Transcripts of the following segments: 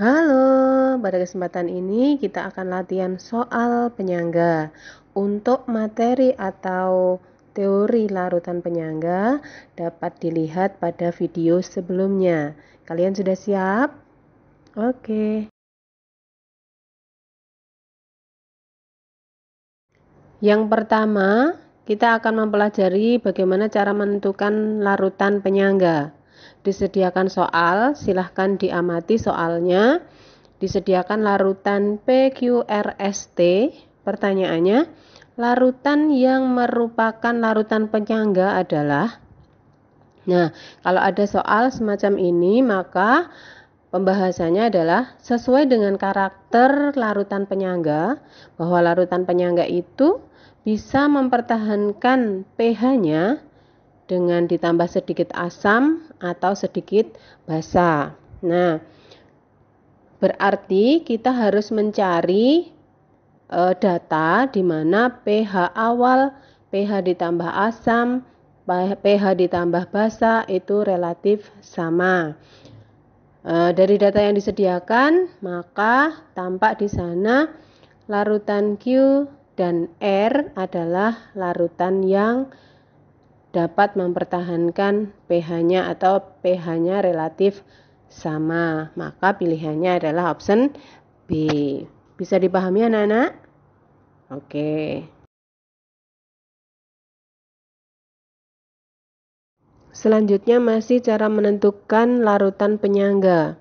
Halo, pada kesempatan ini kita akan latihan soal penyangga. Untuk materi atau teori larutan penyangga dapat dilihat pada video sebelumnya. Kalian sudah siap? Oke. Yang pertama, kita akan mempelajari bagaimana cara menentukan larutan penyangga disediakan soal, silahkan diamati soalnya. Disediakan larutan PQRST, pertanyaannya, larutan yang merupakan larutan penyangga adalah Nah, kalau ada soal semacam ini, maka pembahasannya adalah sesuai dengan karakter larutan penyangga, bahwa larutan penyangga itu bisa mempertahankan pH-nya dengan ditambah sedikit asam atau sedikit basa. Nah, berarti kita harus mencari e, data di mana pH awal, pH ditambah asam, pH ditambah basa itu relatif sama. E, dari data yang disediakan, maka tampak di sana larutan Q dan R adalah larutan yang dapat mempertahankan pH-nya atau pH-nya relatif sama. Maka pilihannya adalah option B. Bisa dipahami anak-anak? Oke. Selanjutnya masih cara menentukan larutan penyangga.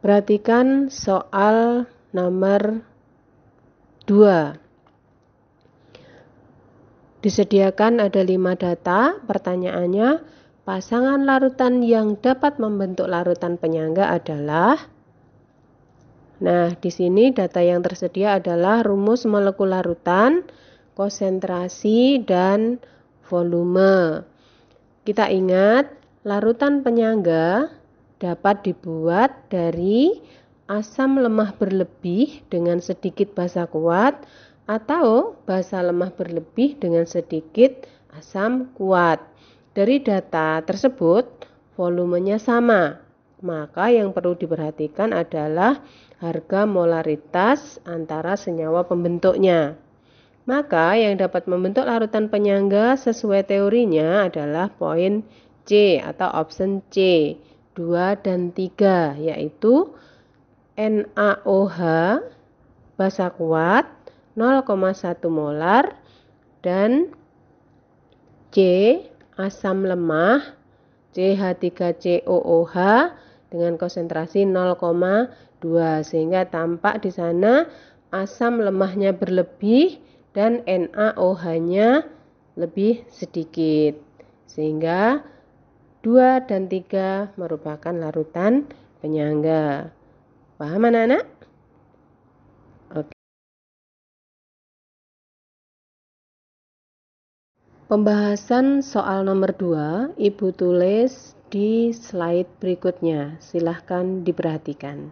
Perhatikan soal nomor 2. Disediakan ada lima data, pertanyaannya pasangan larutan yang dapat membentuk larutan penyangga adalah Nah, di sini data yang tersedia adalah rumus molekul larutan, konsentrasi, dan volume. Kita ingat, larutan penyangga dapat dibuat dari asam lemah berlebih dengan sedikit basa kuat, atau bahasa lemah berlebih dengan sedikit asam kuat. Dari data tersebut, volumenya sama. Maka yang perlu diperhatikan adalah harga molaritas antara senyawa pembentuknya. Maka yang dapat membentuk larutan penyangga sesuai teorinya adalah poin C atau option C, 2 dan 3 yaitu NaOH basa kuat 0,1 molar dan C asam lemah CH3COOH dengan konsentrasi 0,2 sehingga tampak di sana asam lemahnya berlebih dan NaOH-nya lebih sedikit sehingga 2 dan 3 merupakan larutan penyangga. Paham anak-anak? Pembahasan soal nomor 2 Ibu tulis di slide berikutnya. Silahkan diperhatikan.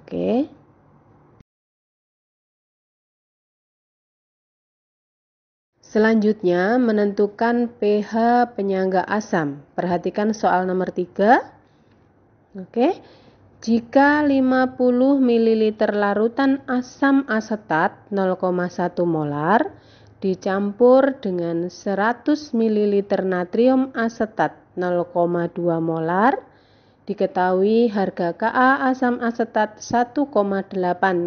Oke. Selanjutnya, menentukan pH penyangga asam. Perhatikan soal nomor 3. Oke. Jika 50 ml larutan asam asetat 0,1 molar dicampur dengan 100 ml natrium asetat 0,2 molar diketahui harga Ka asam asetat 1,8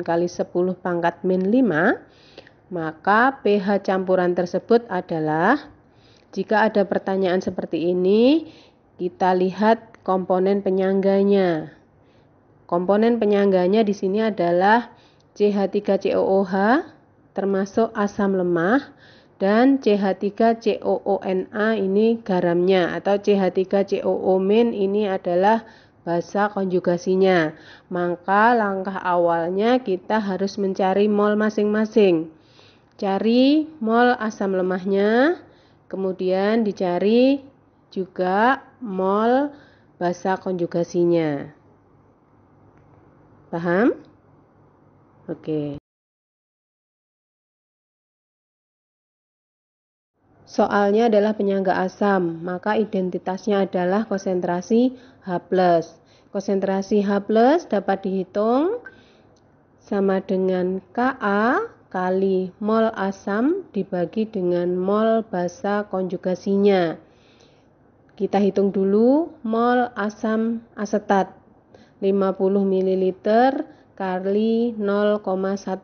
kali 10 pangkat min 5 maka pH campuran tersebut adalah jika ada pertanyaan seperti ini kita lihat komponen penyangganya komponen penyangganya di sini adalah CH3COOH termasuk asam lemah dan CH3COONA ini garamnya atau CH3COO- ini adalah basa konjugasinya. Maka langkah awalnya kita harus mencari mol masing-masing. Cari mol asam lemahnya, kemudian dicari juga mol basa konjugasinya. Paham? Oke. Soalnya adalah penyangga asam, maka identitasnya adalah konsentrasi H+. Konsentrasi H+ dapat dihitung sama dengan Ka kali mol asam dibagi dengan mol basa konjugasinya. Kita hitung dulu mol asam asetat 50 ml kali 0,1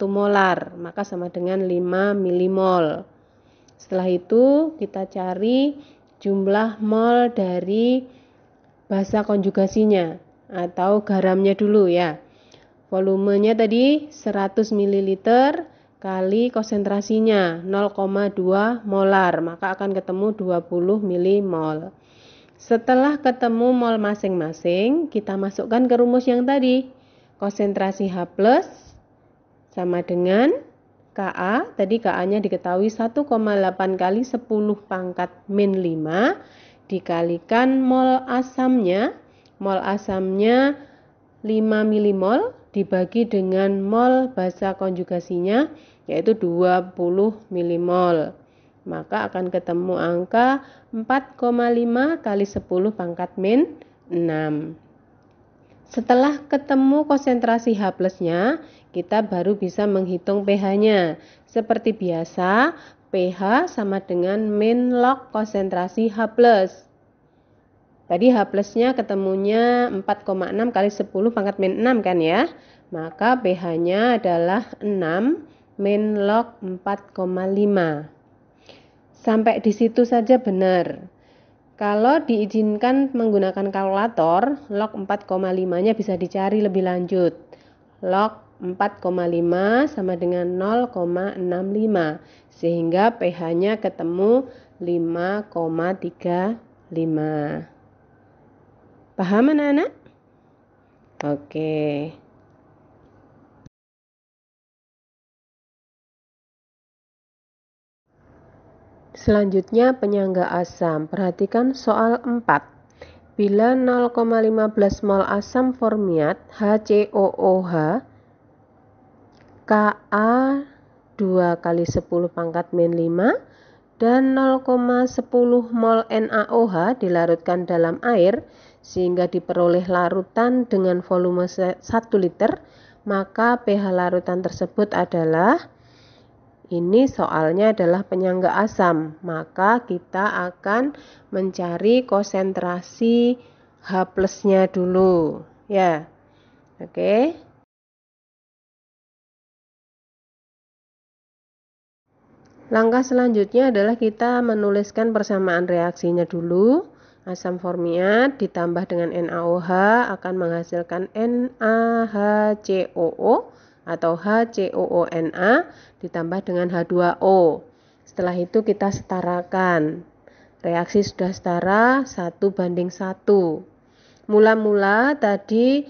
molar, maka sama dengan 5 milimol. Setelah itu kita cari jumlah mol dari bahasa konjugasinya atau garamnya dulu ya. Volumenya tadi 100 ml kali konsentrasinya 0,2 molar, maka akan ketemu 20 mmol. Setelah ketemu mol masing-masing, kita masukkan ke rumus yang tadi. Konsentrasi H+ sama dengan KA, tadi KA-nya diketahui 1,8 kali 10 pangkat min 5 dikalikan mol asamnya, mol asamnya 5 milimol dibagi dengan mol basa konjugasinya yaitu 20 milimol. Maka akan ketemu angka 4,5 kali 10 pangkat min 6. Setelah ketemu konsentrasi H nya kita baru bisa menghitung pH-nya. Seperti biasa, pH sama dengan min log konsentrasi H+. Tadi H plusnya ketemunya 4,6 kali 10 pangkat min 6 kan ya. Maka pH-nya adalah 6 min log 4,5. Sampai di situ saja benar. Kalau diizinkan menggunakan kalkulator, log 4,5-nya bisa dicari lebih lanjut. Log 4,5 sama dengan 0,65 sehingga pH-nya ketemu 5,35 paham anak-anak? oke selanjutnya penyangga asam perhatikan soal 4 Bila 0,15 mol asam formiat HCOOH KA 2 kali 10 pangkat min 5 dan 0,10 mol NaOH dilarutkan dalam air sehingga diperoleh larutan dengan volume 1 liter maka pH larutan tersebut adalah ini soalnya adalah penyangga asam maka kita akan mencari konsentrasi H plusnya dulu ya oke okay. Langkah selanjutnya adalah kita menuliskan persamaan reaksinya dulu. Asam formiat ditambah dengan NaOH akan menghasilkan NaHCOO atau HCOONA ditambah dengan H2O. Setelah itu kita setarakan. Reaksi sudah setara 1 banding 1. Mula-mula tadi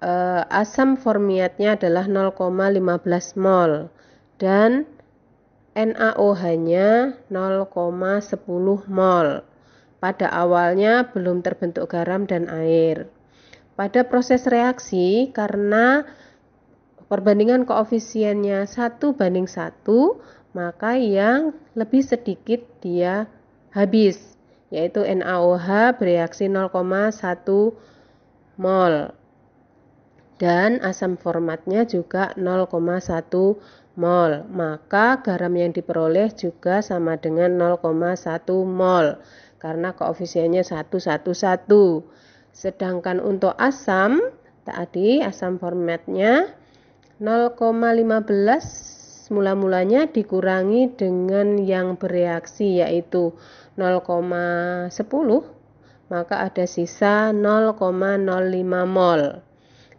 eh, asam formiatnya adalah 0,15 mol dan NaOH-nya 0,10 mol. Pada awalnya belum terbentuk garam dan air. Pada proses reaksi karena perbandingan koefisiennya 1 banding 1, maka yang lebih sedikit dia habis, yaitu NaOH bereaksi 0,1 mol dan asam formatnya juga 0,1 mol. Maka garam yang diperoleh juga sama dengan 0,1 mol karena koefisiennya 111. Sedangkan untuk asam tadi asam formatnya 0,15 mula-mulanya dikurangi dengan yang bereaksi yaitu 0,10 maka ada sisa 0,05 mol.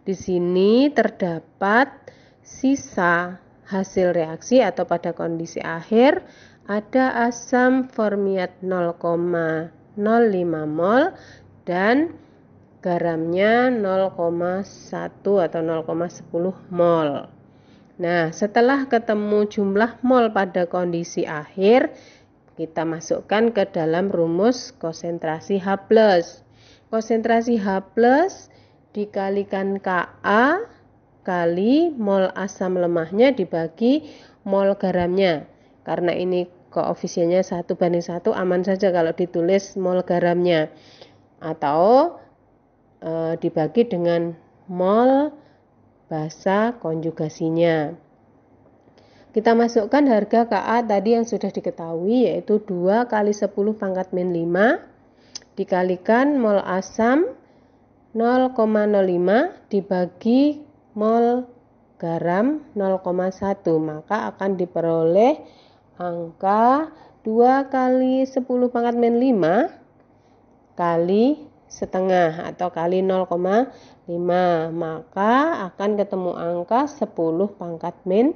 Di sini terdapat sisa hasil reaksi atau pada kondisi akhir ada asam formiat 0,05 mol dan garamnya 0,1 atau 0,10 mol. Nah, setelah ketemu jumlah mol pada kondisi akhir, kita masukkan ke dalam rumus konsentrasi H+. Konsentrasi H+ dikalikan KA kali mol asam lemahnya dibagi mol garamnya karena ini koefisiennya satu banding satu aman saja kalau ditulis mol garamnya atau e, dibagi dengan mol basa konjugasinya kita masukkan harga KA tadi yang sudah diketahui yaitu 2 kali 10 pangkat min 5 dikalikan mol asam 0,05 dibagi mol garam 0,1 maka akan diperoleh angka 2 kali 10 pangkat min 5 kali setengah atau kali 0,5 maka akan ketemu angka 10 pangkat min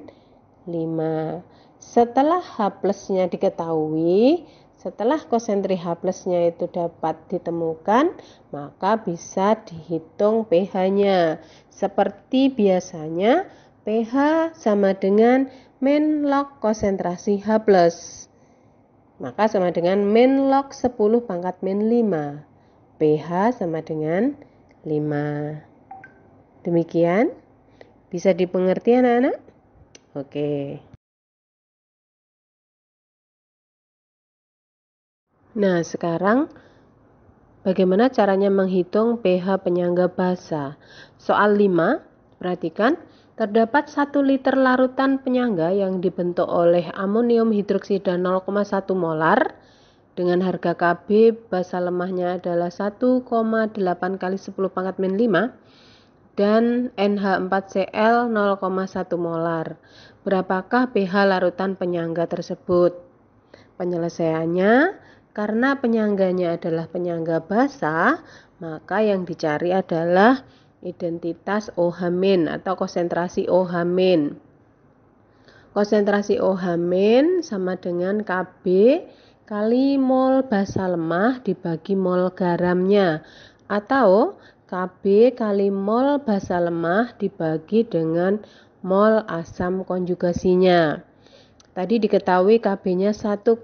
5 setelah H plusnya diketahui setelah konsentrasi H plusnya itu dapat ditemukan, maka bisa dihitung pH-nya. Seperti biasanya, pH sama dengan min log konsentrasi H plus. Maka sama dengan min log 10 pangkat min 5. pH sama dengan 5. Demikian. Bisa dipengerti anak-anak? Oke. Nah, sekarang bagaimana caranya menghitung pH penyangga basa? Soal 5, perhatikan terdapat 1 liter larutan penyangga yang dibentuk oleh amonium hidroksida 0,1 molar dengan harga KB basa lemahnya adalah 1,8 kali 10 pangkat min 5 dan NH4Cl 0,1 molar. Berapakah pH larutan penyangga tersebut? Penyelesaiannya karena penyangganya adalah penyangga basa, maka yang dicari adalah identitas ohamin e atau konsentrasi ohamin. E konsentrasi ohamin e sama dengan KB kali mol basa lemah dibagi mol garamnya atau KB kali mol basa lemah dibagi dengan mol asam konjugasinya. Tadi diketahui KB-nya 1,8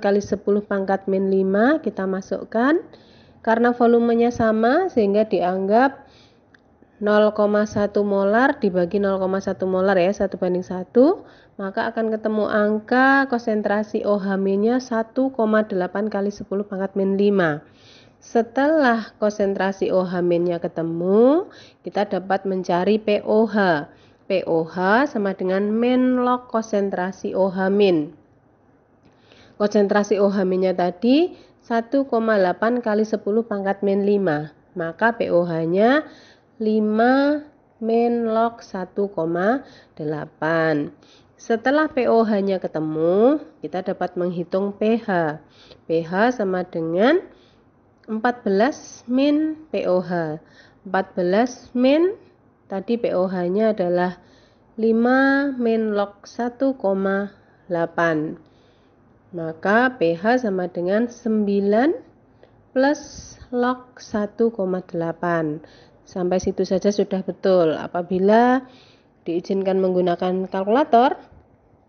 kali 10 pangkat min 5 kita masukkan. Karena volumenya sama sehingga dianggap 0,1 molar dibagi 0,1 molar ya 1 banding 1 maka akan ketemu angka konsentrasi oh nya 1,8 kali 10 pangkat min 5. Setelah konsentrasi OH-nya ketemu, kita dapat mencari POH. POH sama dengan min log konsentrasi OH min. Konsentrasi OH minnya tadi 1,8 kali 10 pangkat min 5. Maka POH-nya 5 min log 1,8. Setelah POH-nya ketemu, kita dapat menghitung pH. pH sama dengan 14 min POH. 14 min tadi POH-nya adalah 5 min log 1,8 maka pH sama dengan 9 plus log 1,8 sampai situ saja sudah betul apabila diizinkan menggunakan kalkulator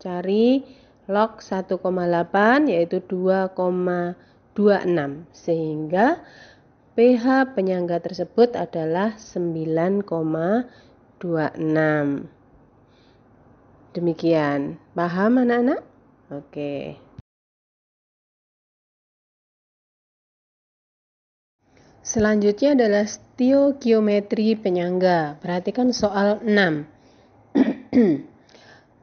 cari log 1,8 yaitu 2,26 sehingga pH penyangga tersebut adalah 9,26. Demikian. Paham anak-anak? Oke. Selanjutnya adalah stoikiometri penyangga. Perhatikan soal 6.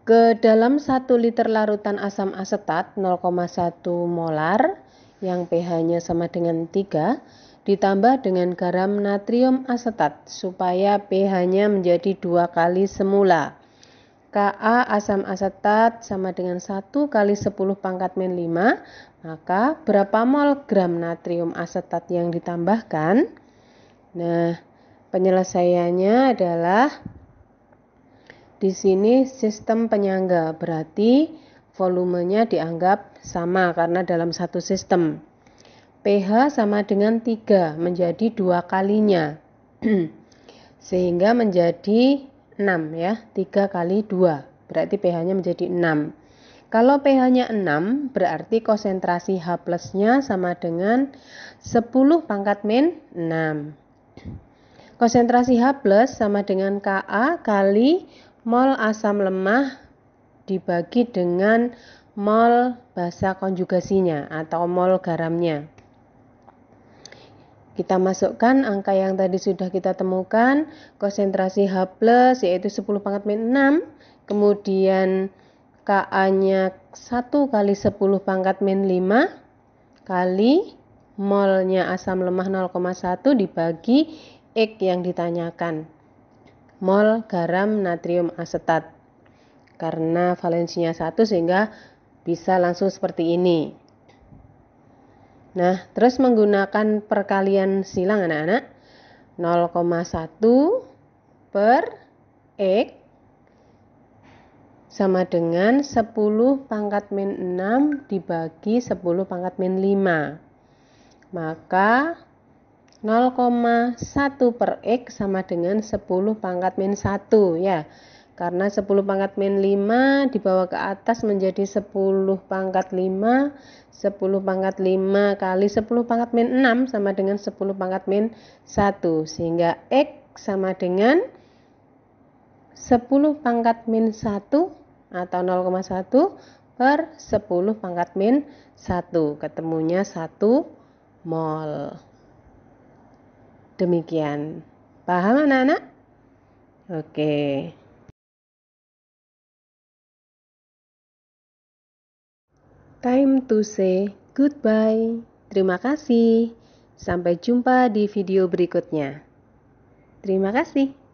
Ke dalam 1 liter larutan asam asetat 0,1 molar yang pH-nya sama dengan 3, ditambah dengan garam natrium asetat supaya pH-nya menjadi dua kali semula. Ka asam asetat sama dengan 1 kali 10 pangkat min 5, maka berapa mol gram natrium asetat yang ditambahkan? Nah, penyelesaiannya adalah di sini sistem penyangga, berarti volumenya dianggap sama karena dalam satu sistem pH sama dengan 3 menjadi dua kalinya sehingga menjadi 6 ya 3 kali 2 berarti pH nya menjadi 6 kalau pH nya 6 berarti konsentrasi H nya sama dengan 10 pangkat min 6 konsentrasi H plus sama dengan Ka kali mol asam lemah dibagi dengan mol basa konjugasinya atau mol garamnya kita masukkan angka yang tadi sudah kita temukan, konsentrasi H+, yaitu 10 pangkat min 6, kemudian KA-nya 1 kali 10 pangkat min 5 kali molnya asam lemah 0,1 dibagi X yang ditanyakan. Mol garam natrium asetat. Karena valensinya 1 sehingga bisa langsung seperti ini. Nah, terus menggunakan perkalian silang anak-anak. 0,1 per X sama dengan 10 pangkat min 6 dibagi 10 pangkat min 5. Maka 0,1 per X sama dengan 10 pangkat min 1 ya. Karena 10 pangkat min 5 dibawa ke atas menjadi 10 pangkat 5. 10 pangkat 5 kali 10 pangkat min 6 sama dengan 10 pangkat min 1. Sehingga X sama dengan 10 pangkat min 1 atau 0,1 per 10 pangkat min 1. Ketemunya 1 mol. Demikian. Paham anak-anak? Oke. Okay. Time to say goodbye. Terima kasih. Sampai jumpa di video berikutnya. Terima kasih.